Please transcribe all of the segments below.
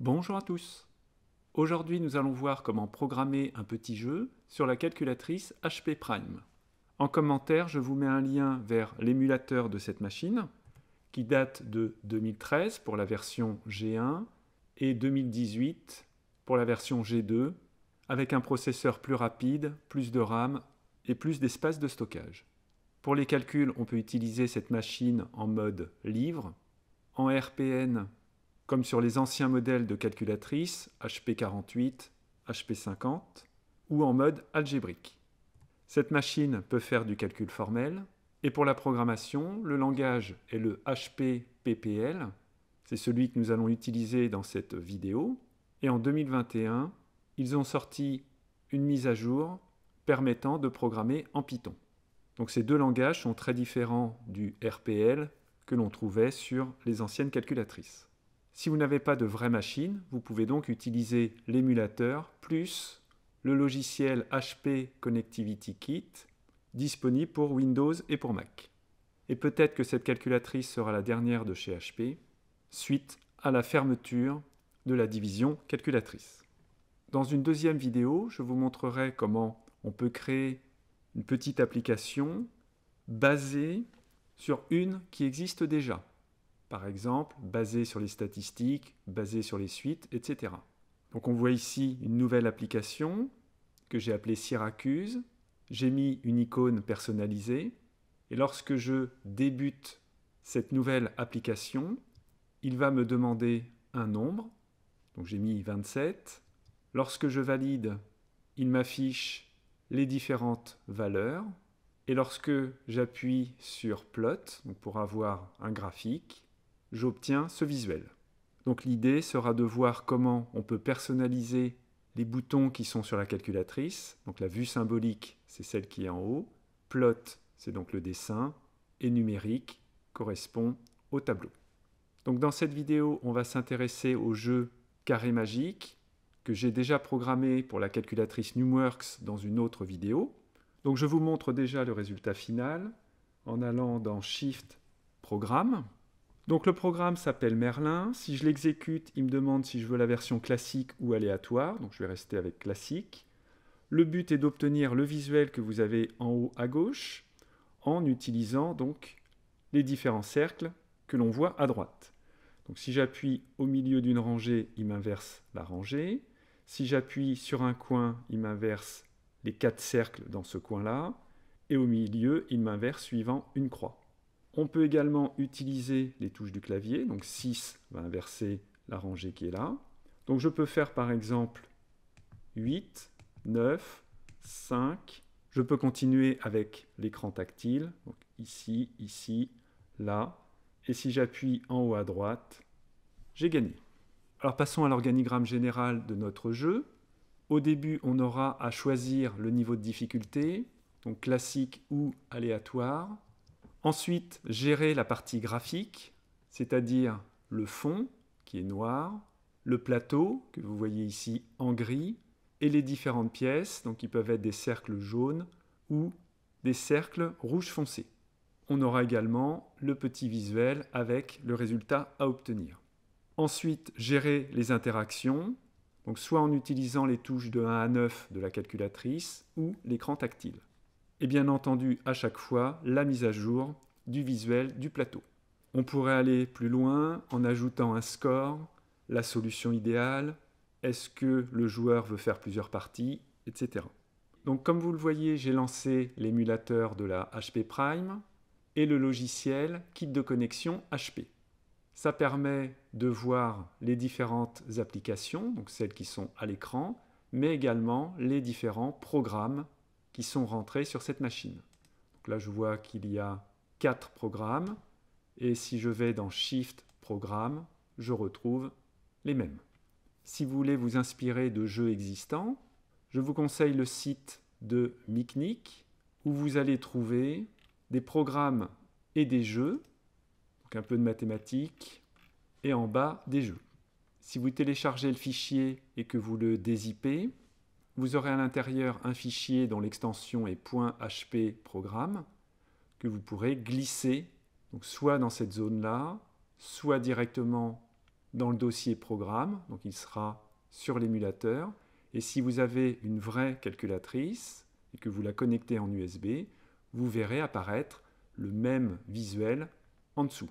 Bonjour à tous Aujourd'hui nous allons voir comment programmer un petit jeu sur la calculatrice HP Prime. En commentaire je vous mets un lien vers l'émulateur de cette machine qui date de 2013 pour la version G1 et 2018 pour la version G2 avec un processeur plus rapide, plus de RAM et plus d'espace de stockage. Pour les calculs on peut utiliser cette machine en mode livre, en RPN comme sur les anciens modèles de calculatrices HP48, HP50 ou en mode algébrique. Cette machine peut faire du calcul formel et pour la programmation, le langage est le HP-PPL. c'est celui que nous allons utiliser dans cette vidéo et en 2021, ils ont sorti une mise à jour permettant de programmer en Python. Donc ces deux langages sont très différents du RPL que l'on trouvait sur les anciennes calculatrices. Si vous n'avez pas de vraie machine, vous pouvez donc utiliser l'émulateur plus le logiciel HP Connectivity Kit disponible pour Windows et pour Mac. Et peut-être que cette calculatrice sera la dernière de chez HP suite à la fermeture de la division calculatrice. Dans une deuxième vidéo, je vous montrerai comment on peut créer une petite application basée sur une qui existe déjà par exemple, basé sur les statistiques, basé sur les suites, etc. Donc on voit ici une nouvelle application que j'ai appelée Syracuse. J'ai mis une icône personnalisée. Et lorsque je débute cette nouvelle application, il va me demander un nombre. Donc j'ai mis 27. Lorsque je valide, il m'affiche les différentes valeurs. Et lorsque j'appuie sur Plot, pour avoir un graphique, j'obtiens ce visuel. Donc l'idée sera de voir comment on peut personnaliser les boutons qui sont sur la calculatrice. Donc la vue symbolique, c'est celle qui est en haut. Plot, c'est donc le dessin. Et numérique correspond au tableau. Donc dans cette vidéo, on va s'intéresser au jeu Carré Magique que j'ai déjà programmé pour la calculatrice NumWorks dans une autre vidéo. Donc je vous montre déjà le résultat final en allant dans Shift Programme. Donc le programme s'appelle Merlin. Si je l'exécute, il me demande si je veux la version classique ou aléatoire. Donc je vais rester avec classique. Le but est d'obtenir le visuel que vous avez en haut à gauche en utilisant donc les différents cercles que l'on voit à droite. Donc si j'appuie au milieu d'une rangée, il m'inverse la rangée. Si j'appuie sur un coin, il m'inverse les quatre cercles dans ce coin-là. Et au milieu, il m'inverse suivant une croix. On peut également utiliser les touches du clavier, donc 6 va inverser la rangée qui est là. Donc je peux faire par exemple 8, 9, 5. Je peux continuer avec l'écran tactile, donc ici, ici, là. Et si j'appuie en haut à droite, j'ai gagné. Alors passons à l'organigramme général de notre jeu. Au début, on aura à choisir le niveau de difficulté, donc classique ou aléatoire. Ensuite, gérer la partie graphique, c'est-à-dire le fond qui est noir, le plateau que vous voyez ici en gris et les différentes pièces, donc qui peuvent être des cercles jaunes ou des cercles rouges foncés. On aura également le petit visuel avec le résultat à obtenir. Ensuite, gérer les interactions, donc soit en utilisant les touches de 1 à 9 de la calculatrice ou l'écran tactile et bien entendu à chaque fois la mise à jour du visuel du plateau. On pourrait aller plus loin en ajoutant un score, la solution idéale, est-ce que le joueur veut faire plusieurs parties, etc. Donc comme vous le voyez, j'ai lancé l'émulateur de la HP Prime et le logiciel kit de connexion HP. Ça permet de voir les différentes applications, donc celles qui sont à l'écran, mais également les différents programmes qui sont rentrés sur cette machine. Donc là, je vois qu'il y a 4 programmes. Et si je vais dans Shift Programme, je retrouve les mêmes. Si vous voulez vous inspirer de jeux existants, je vous conseille le site de Micnic où vous allez trouver des programmes et des jeux, donc un peu de mathématiques, et en bas des jeux. Si vous téléchargez le fichier et que vous le dézippez, vous aurez à l'intérieur un fichier dont l'extension est .hp programme que vous pourrez glisser donc soit dans cette zone-là, soit directement dans le dossier programme, donc il sera sur l'émulateur. Et si vous avez une vraie calculatrice et que vous la connectez en USB, vous verrez apparaître le même visuel en dessous.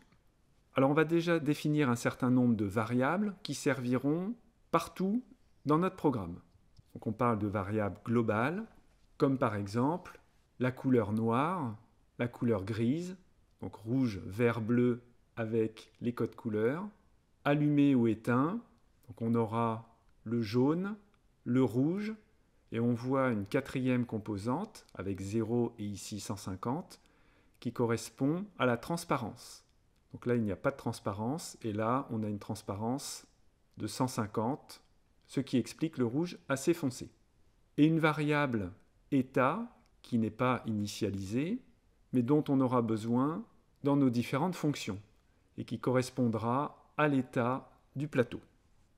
Alors on va déjà définir un certain nombre de variables qui serviront partout dans notre programme on parle de variables globales, comme par exemple la couleur noire, la couleur grise, donc rouge, vert, bleu avec les codes couleurs, allumé ou éteint, donc on aura le jaune, le rouge, et on voit une quatrième composante avec 0 et ici 150 qui correspond à la transparence. Donc là, il n'y a pas de transparence, et là, on a une transparence de 150 ce qui explique le rouge assez foncé. Et une variable état qui n'est pas initialisée, mais dont on aura besoin dans nos différentes fonctions, et qui correspondra à l'état du plateau.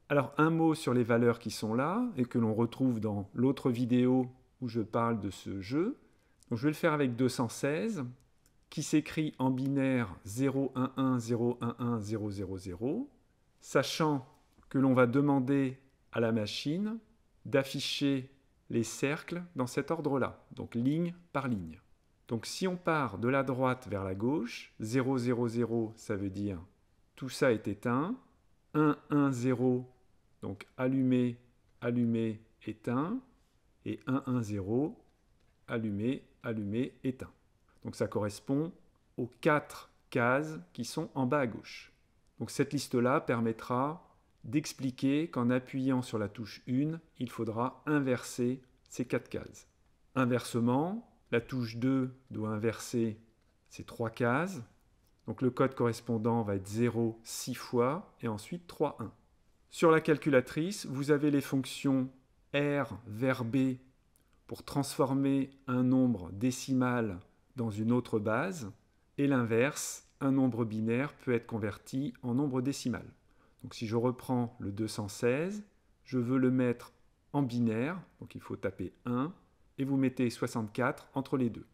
Alors un mot sur les valeurs qui sont là, et que l'on retrouve dans l'autre vidéo où je parle de ce jeu. je vais le faire avec 216, qui s'écrit en binaire 0110110000, sachant que l'on va demander à la machine d'afficher les cercles dans cet ordre-là, donc ligne par ligne. Donc si on part de la droite vers la gauche, 0, ça veut dire tout ça est éteint, 1, 1, 0, donc allumé, allumé, éteint, et 1, 1, 0, allumé, allumé, éteint. Donc ça correspond aux quatre cases qui sont en bas à gauche. Donc cette liste-là permettra d'expliquer qu'en appuyant sur la touche 1, il faudra inverser ces quatre cases. Inversement, la touche 2 doit inverser ces trois cases. Donc le code correspondant va être 0 6 fois et ensuite 3 1. Sur la calculatrice, vous avez les fonctions R vers B pour transformer un nombre décimal dans une autre base et l'inverse, un nombre binaire peut être converti en nombre décimal. Donc si je reprends le 216, je veux le mettre en binaire, donc il faut taper 1, et vous mettez 64 entre les deux.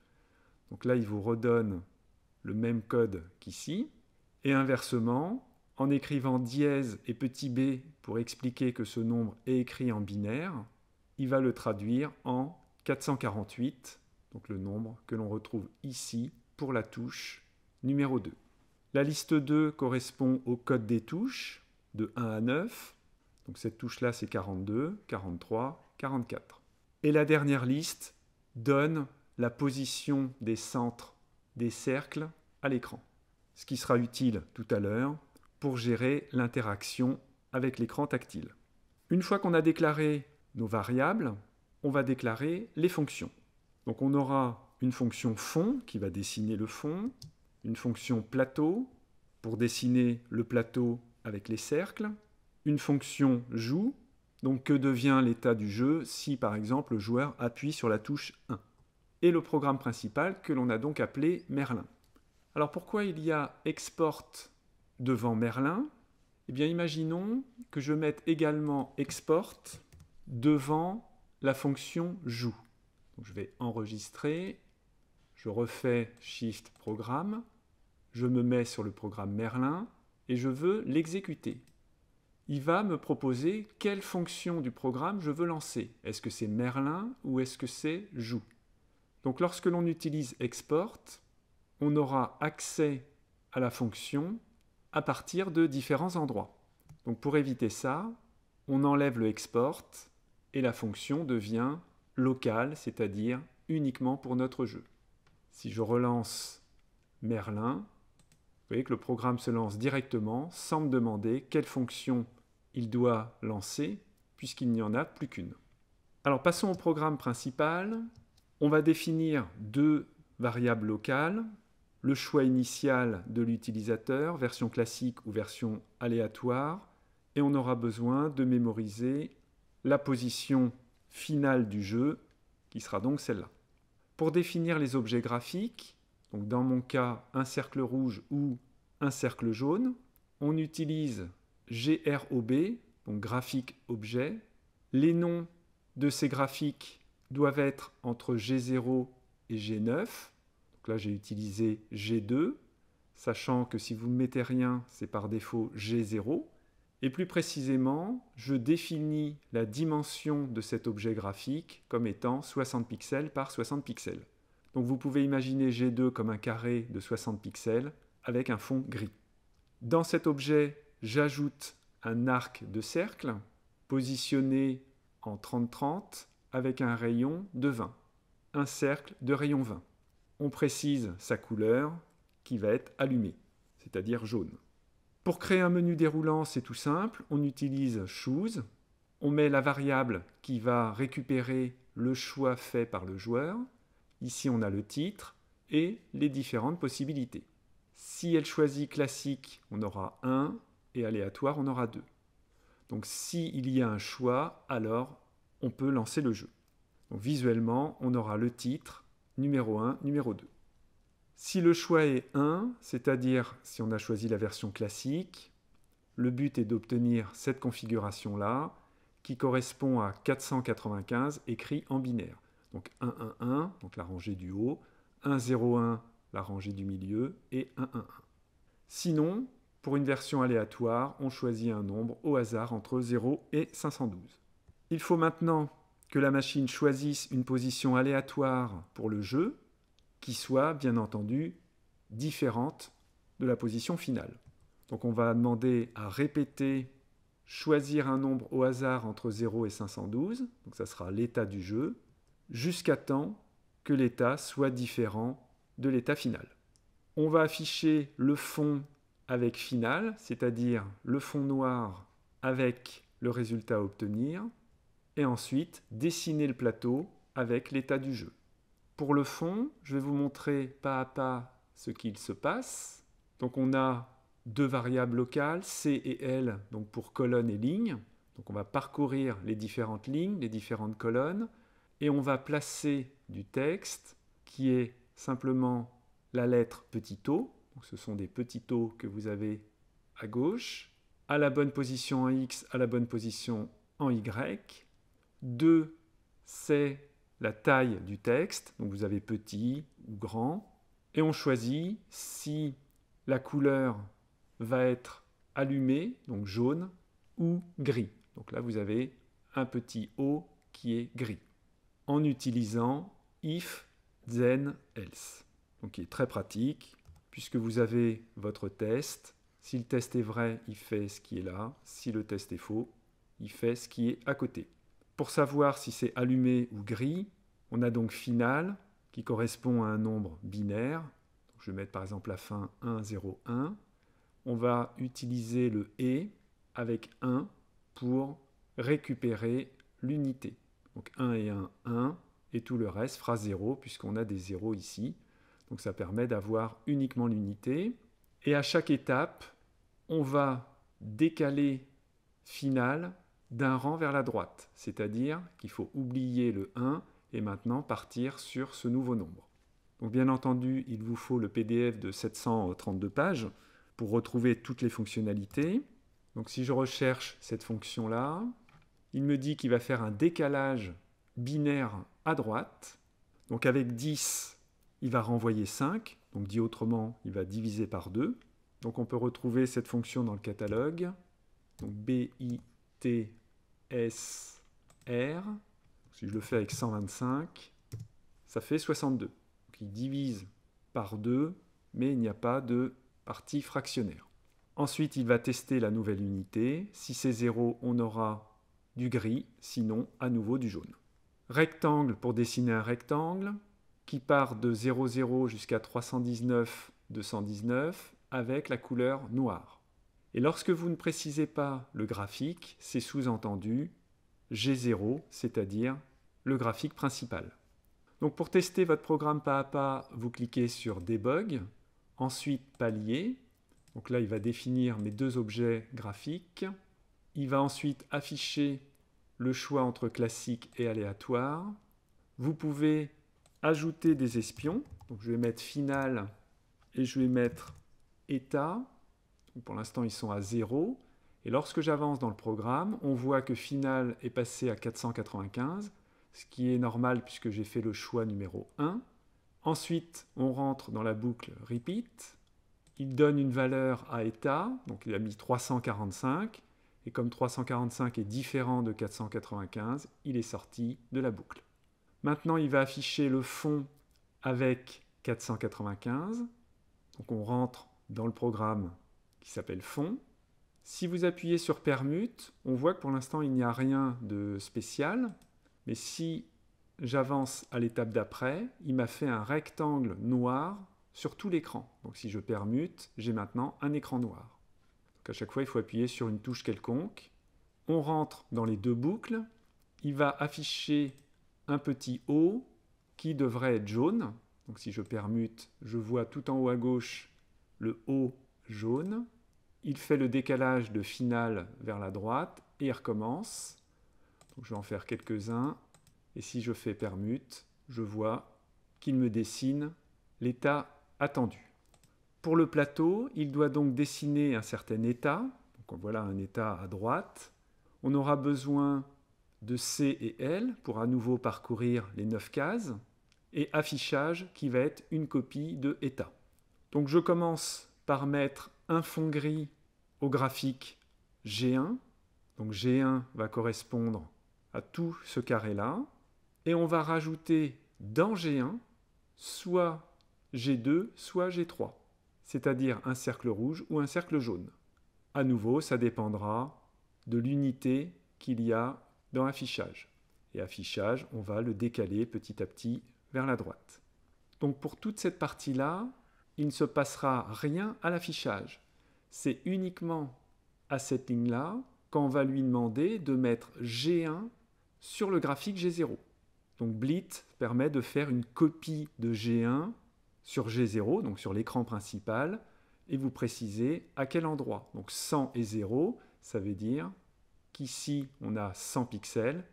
Donc là, il vous redonne le même code qu'ici, et inversement, en écrivant dièse et petit b pour expliquer que ce nombre est écrit en binaire, il va le traduire en 448, donc le nombre que l'on retrouve ici pour la touche numéro 2. La liste 2 correspond au code des touches, de 1 à 9. Donc cette touche-là, c'est 42, 43, 44. Et la dernière liste donne la position des centres des cercles à l'écran, ce qui sera utile tout à l'heure pour gérer l'interaction avec l'écran tactile. Une fois qu'on a déclaré nos variables, on va déclarer les fonctions. Donc on aura une fonction fond qui va dessiner le fond, une fonction plateau pour dessiner le plateau avec les cercles. Une fonction joue. Donc que devient l'état du jeu si par exemple le joueur appuie sur la touche 1 Et le programme principal que l'on a donc appelé Merlin. Alors pourquoi il y a export devant Merlin Eh bien imaginons que je mette également export devant la fonction joue. je vais enregistrer, je refais Shift Programme, je me mets sur le programme Merlin, et je veux l'exécuter. Il va me proposer quelle fonction du programme je veux lancer. Est-ce que c'est Merlin ou est-ce que c'est Joue Donc lorsque l'on utilise Export, on aura accès à la fonction à partir de différents endroits. Donc pour éviter ça, on enlève le Export et la fonction devient locale, c'est-à-dire uniquement pour notre jeu. Si je relance Merlin, vous voyez que le programme se lance directement sans me demander quelle fonction il doit lancer puisqu'il n'y en a plus qu'une. Alors passons au programme principal. On va définir deux variables locales, le choix initial de l'utilisateur, version classique ou version aléatoire, et on aura besoin de mémoriser la position finale du jeu, qui sera donc celle-là. Pour définir les objets graphiques, donc dans mon cas un cercle rouge ou un cercle jaune, on utilise GROB, donc graphique objet. Les noms de ces graphiques doivent être entre G0 et G9. Donc là, j'ai utilisé G2, sachant que si vous ne mettez rien, c'est par défaut G0. Et plus précisément, je définis la dimension de cet objet graphique comme étant 60 pixels par 60 pixels. Donc vous pouvez imaginer G2 comme un carré de 60 pixels avec un fond gris. Dans cet objet, j'ajoute un arc de cercle positionné en 30-30 avec un rayon de 20. Un cercle de rayon 20. On précise sa couleur qui va être allumée, c'est-à-dire jaune. Pour créer un menu déroulant, c'est tout simple. On utilise choose. On met la variable qui va récupérer le choix fait par le joueur. Ici, on a le titre et les différentes possibilités. Si elle choisit classique, on aura 1 et aléatoire, on aura 2. Donc s'il y a un choix, alors on peut lancer le jeu. Donc visuellement, on aura le titre, numéro 1, numéro 2. Si le choix est 1, c'est-à-dire si on a choisi la version classique, le but est d'obtenir cette configuration-là, qui correspond à 495 écrit en binaire. Donc 1, 1, 1, donc la rangée du haut, 1, 0, 1, la rangée du milieu, et 1, 1, 1. Sinon, pour une version aléatoire, on choisit un nombre au hasard entre 0 et 512. Il faut maintenant que la machine choisisse une position aléatoire pour le jeu, qui soit bien entendu différente de la position finale. Donc on va demander à répéter choisir un nombre au hasard entre 0 et 512, donc ça sera l'état du jeu, jusqu'à temps que l'état soit différent de l'état final. On va afficher le fond avec final, c'est-à-dire le fond noir avec le résultat à obtenir, et ensuite dessiner le plateau avec l'état du jeu. Pour le fond, je vais vous montrer pas à pas ce qu'il se passe. Donc on a deux variables locales, C et L, donc pour colonne et ligne. Donc on va parcourir les différentes lignes, les différentes colonnes, et on va placer du texte qui est simplement la lettre petit o, ce sont des petits o que vous avez à gauche, à la bonne position en x, à la bonne position en y. 2, c'est la taille du texte, donc vous avez petit ou grand, et on choisit si la couleur va être allumée, donc jaune, ou gris. Donc là, vous avez un petit O qui est gris en utilisant if, then, else. Donc qui est très pratique puisque vous avez votre test. Si le test est vrai, il fait ce qui est là. Si le test est faux, il fait ce qui est à côté. Pour savoir si c'est allumé ou gris, on a donc final qui correspond à un nombre binaire. je vais mettre par exemple la fin 1, 0, 1. On va utiliser le et avec 1 pour récupérer l'unité. Donc 1 et 1, 1, et tout le reste fera 0, puisqu'on a des 0 ici. Donc ça permet d'avoir uniquement l'unité. Et à chaque étape, on va décaler final d'un rang vers la droite. C'est-à-dire qu'il faut oublier le 1 et maintenant partir sur ce nouveau nombre. Donc bien entendu, il vous faut le PDF de 732 pages pour retrouver toutes les fonctionnalités. Donc si je recherche cette fonction-là, il me dit qu'il va faire un décalage binaire à droite. Donc avec 10, il va renvoyer 5. Donc dit autrement, il va diviser par 2. Donc on peut retrouver cette fonction dans le catalogue. Donc BITSR. Si je le fais avec 125, ça fait 62. Donc il divise par 2, mais il n'y a pas de partie fractionnaire. Ensuite, il va tester la nouvelle unité. Si c'est 0, on aura du gris, sinon à nouveau du jaune. Rectangle pour dessiner un rectangle qui part de 00 jusqu'à 319, 219 avec la couleur noire. Et lorsque vous ne précisez pas le graphique, c'est sous-entendu G0, c'est-à-dire le graphique principal. Donc pour tester votre programme pas à pas, vous cliquez sur Debug, ensuite Palier. Donc là, il va définir mes deux objets graphiques. Il va ensuite afficher le choix entre classique et aléatoire. Vous pouvez ajouter des espions. je vais mettre final et je vais mettre état. Pour l'instant, ils sont à 0. Et lorsque j'avance dans le programme, on voit que final est passé à 495, ce qui est normal puisque j'ai fait le choix numéro 1. Ensuite, on rentre dans la boucle repeat. Il donne une valeur à état, donc il a mis 345 et comme 345 est différent de 495, il est sorti de la boucle. Maintenant, il va afficher le fond avec 495. Donc on rentre dans le programme qui s'appelle fond. Si vous appuyez sur permute, on voit que pour l'instant il n'y a rien de spécial, mais si j'avance à l'étape d'après, il m'a fait un rectangle noir sur tout l'écran. Donc si je permute, j'ai maintenant un écran noir chaque fois il faut appuyer sur une touche quelconque. On rentre dans les deux boucles, il va afficher un petit O qui devrait être jaune. Donc si je permute, je vois tout en haut à gauche le O jaune. Il fait le décalage de finale vers la droite et il recommence. Donc je vais en faire quelques-uns. Et si je fais permute, je vois qu'il me dessine l'état attendu. Pour le plateau, il doit donc dessiner un certain état. Donc voilà un état à droite. On aura besoin de C et L pour à nouveau parcourir les 9 cases. Et affichage qui va être une copie de état. Donc je commence par mettre un fond gris au graphique G1. Donc G1 va correspondre à tout ce carré-là. Et on va rajouter dans G1 soit G2, soit G3 c'est-à-dire un cercle rouge ou un cercle jaune. À nouveau, ça dépendra de l'unité qu'il y a dans l'affichage. Et affichage, on va le décaler petit à petit vers la droite. Donc pour toute cette partie-là, il ne se passera rien à l'affichage. C'est uniquement à cette ligne-là qu'on va lui demander de mettre G1 sur le graphique G0. Donc Blit permet de faire une copie de G1 sur G0, donc sur l'écran principal, et vous précisez à quel endroit. Donc 100 et 0, ça veut dire qu'ici on a 100 pixels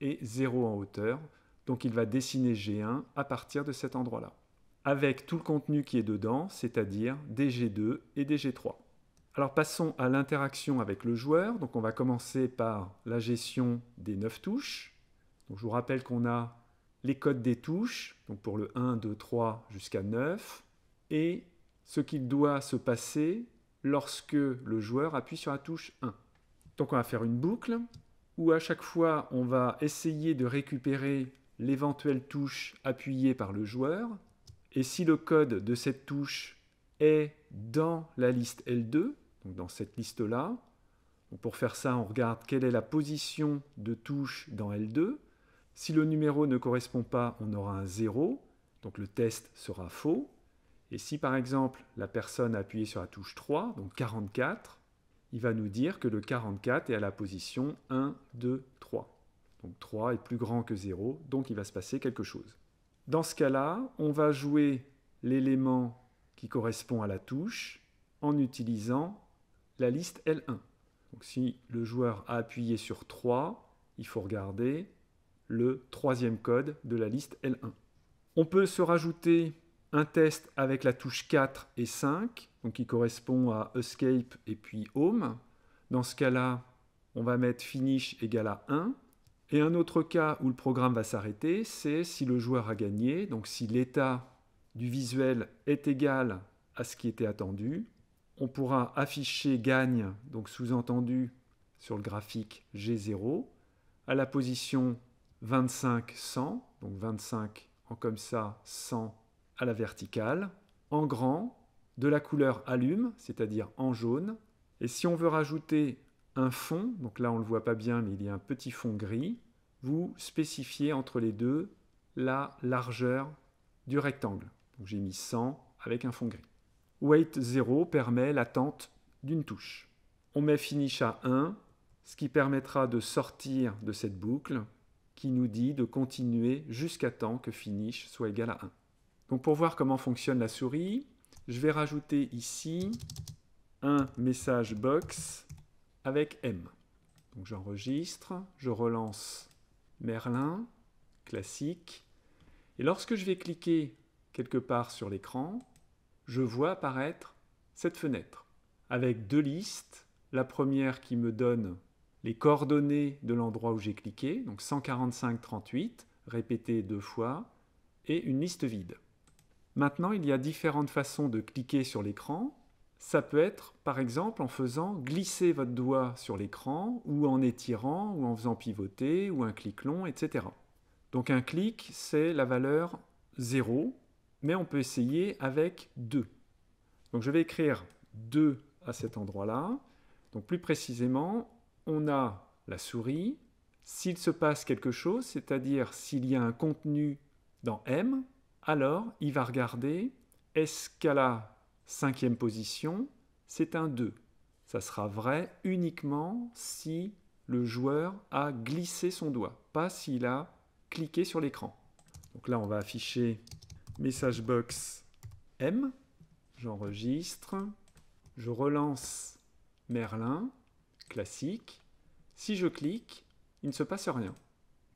et 0 en hauteur, donc il va dessiner G1 à partir de cet endroit-là, avec tout le contenu qui est dedans, c'est-à-dire des G2 et des G3. Alors passons à l'interaction avec le joueur, donc on va commencer par la gestion des 9 touches. Donc je vous rappelle qu'on a les codes des touches, donc pour le 1, 2, 3 jusqu'à 9, et ce qu'il doit se passer lorsque le joueur appuie sur la touche 1. Donc on va faire une boucle où à chaque fois on va essayer de récupérer l'éventuelle touche appuyée par le joueur, et si le code de cette touche est dans la liste L2, donc dans cette liste-là, pour faire ça on regarde quelle est la position de touche dans L2, si le numéro ne correspond pas, on aura un 0, donc le test sera faux. Et si par exemple la personne a appuyé sur la touche 3, donc 44, il va nous dire que le 44 est à la position 1, 2, 3. Donc 3 est plus grand que 0, donc il va se passer quelque chose. Dans ce cas-là, on va jouer l'élément qui correspond à la touche en utilisant la liste L1. Donc si le joueur a appuyé sur 3, il faut regarder le troisième code de la liste L1. On peut se rajouter un test avec la touche 4 et 5, donc qui correspond à Escape et puis Home. Dans ce cas-là, on va mettre Finish égal à 1. Et un autre cas où le programme va s'arrêter, c'est si le joueur a gagné, donc si l'état du visuel est égal à ce qui était attendu. On pourra afficher gagne, donc sous-entendu sur le graphique G0, à la position 25, 100, donc 25 en comme ça, 100 à la verticale, en grand, de la couleur allume, c'est-à-dire en jaune. Et si on veut rajouter un fond, donc là on ne le voit pas bien, mais il y a un petit fond gris, vous spécifiez entre les deux la largeur du rectangle. j'ai mis 100 avec un fond gris. Weight 0 permet l'attente d'une touche. On met Finish à 1, ce qui permettra de sortir de cette boucle qui nous dit de continuer jusqu'à temps que finish soit égal à 1. Donc pour voir comment fonctionne la souris, je vais rajouter ici un message box avec M. Donc j'enregistre, je relance Merlin, classique. Et lorsque je vais cliquer quelque part sur l'écran, je vois apparaître cette fenêtre avec deux listes. La première qui me donne les coordonnées de l'endroit où j'ai cliqué, donc 145 38, répété deux fois, et une liste vide. Maintenant, il y a différentes façons de cliquer sur l'écran. Ça peut être, par exemple, en faisant glisser votre doigt sur l'écran, ou en étirant, ou en faisant pivoter, ou un clic long, etc. Donc un clic, c'est la valeur 0, mais on peut essayer avec 2. Donc je vais écrire 2 à cet endroit-là. Donc plus précisément, on a la souris. S'il se passe quelque chose, c'est-à-dire s'il y a un contenu dans M, alors il va regarder est-ce qu'à la cinquième position, c'est un 2. Ça sera vrai uniquement si le joueur a glissé son doigt, pas s'il a cliqué sur l'écran. Donc là, on va afficher message box M. J'enregistre. Je relance Merlin classique. Si je clique, il ne se passe rien.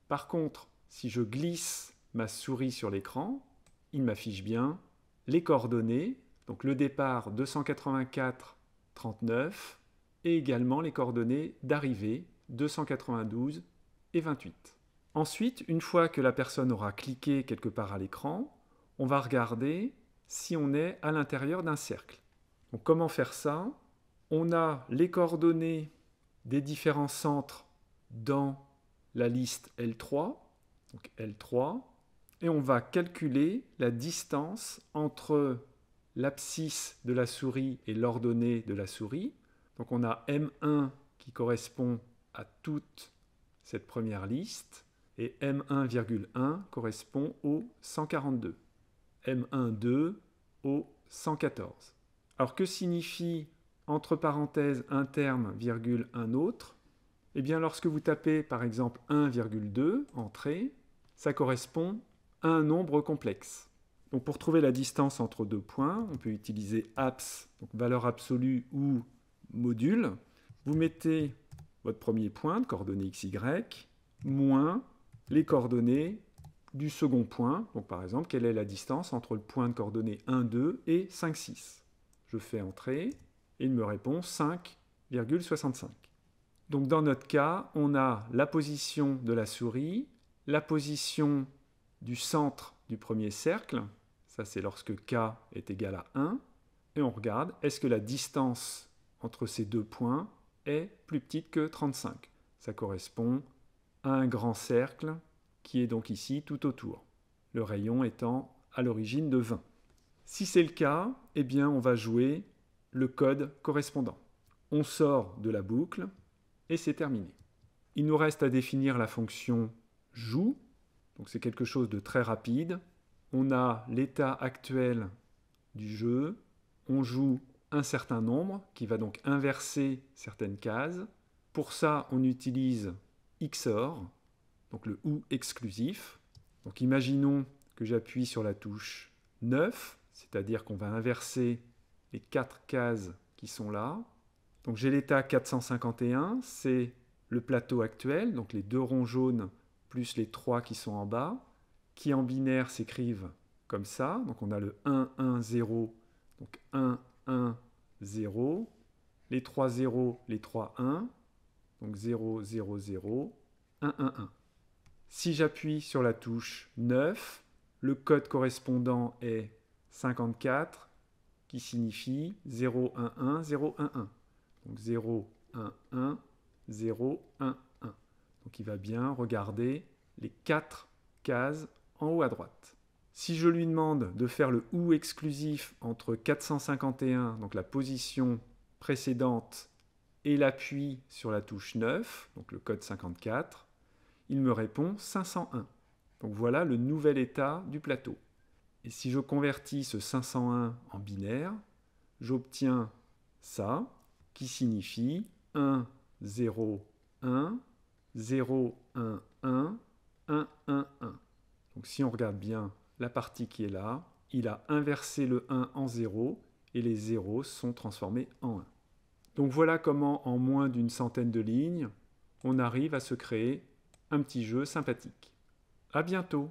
Par contre, si je glisse ma souris sur l'écran, il m'affiche bien les coordonnées, donc le départ 284 39 et également les coordonnées d'arrivée 292 et 28. Ensuite, une fois que la personne aura cliqué quelque part à l'écran, on va regarder si on est à l'intérieur d'un cercle. Donc comment faire ça On a les coordonnées des différents centres dans la liste L3, donc L3, et on va calculer la distance entre l'abscisse de la souris et l'ordonnée de la souris. Donc on a M1 qui correspond à toute cette première liste, et M1,1 correspond au 142, M1,2 au 114. Alors que signifie entre parenthèses un terme, virgule un autre, eh bien lorsque vous tapez par exemple 1,2 entrée, ça correspond à un nombre complexe. Donc pour trouver la distance entre deux points, on peut utiliser abs, donc valeur absolue ou module. Vous mettez votre premier point de coordonnées x, y, moins les coordonnées du second point. Donc par exemple, quelle est la distance entre le point de coordonnées 1, 2 et 5, 6 Je fais entrer, il me répond 5,65. Donc dans notre cas, on a la position de la souris, la position du centre du premier cercle, ça c'est lorsque k est égal à 1, et on regarde est-ce que la distance entre ces deux points est plus petite que 35. Ça correspond à un grand cercle qui est donc ici tout autour, le rayon étant à l'origine de 20. Si c'est le cas, eh bien on va jouer le code correspondant. On sort de la boucle et c'est terminé. Il nous reste à définir la fonction joue, donc c'est quelque chose de très rapide. On a l'état actuel du jeu, on joue un certain nombre qui va donc inverser certaines cases. Pour ça, on utilise XOR, donc le OU exclusif. Donc imaginons que j'appuie sur la touche 9, c'est-à-dire qu'on va inverser les quatre cases qui sont là. Donc j'ai l'état 451, c'est le plateau actuel, donc les deux ronds jaunes plus les trois qui sont en bas, qui en binaire s'écrivent comme ça. Donc on a le 1, 1, 0, donc 1, 1, 0, les 3 0, les 3 1, donc 0, 0, 0, 1, 1, 1. Si j'appuie sur la touche 9, le code correspondant est 54 qui signifie 011 011. Donc 011 011. Donc il va bien regarder les quatre cases en haut à droite. Si je lui demande de faire le OU exclusif entre 451, donc la position précédente, et l'appui sur la touche 9, donc le code 54, il me répond 501. Donc voilà le nouvel état du plateau. Et si je convertis ce 501 en binaire, j'obtiens ça, qui signifie 1, 0, 1, 0, 1, 1, 1, 1, 1. Donc si on regarde bien la partie qui est là, il a inversé le 1 en 0 et les 0 sont transformés en 1. Donc voilà comment en moins d'une centaine de lignes, on arrive à se créer un petit jeu sympathique. A bientôt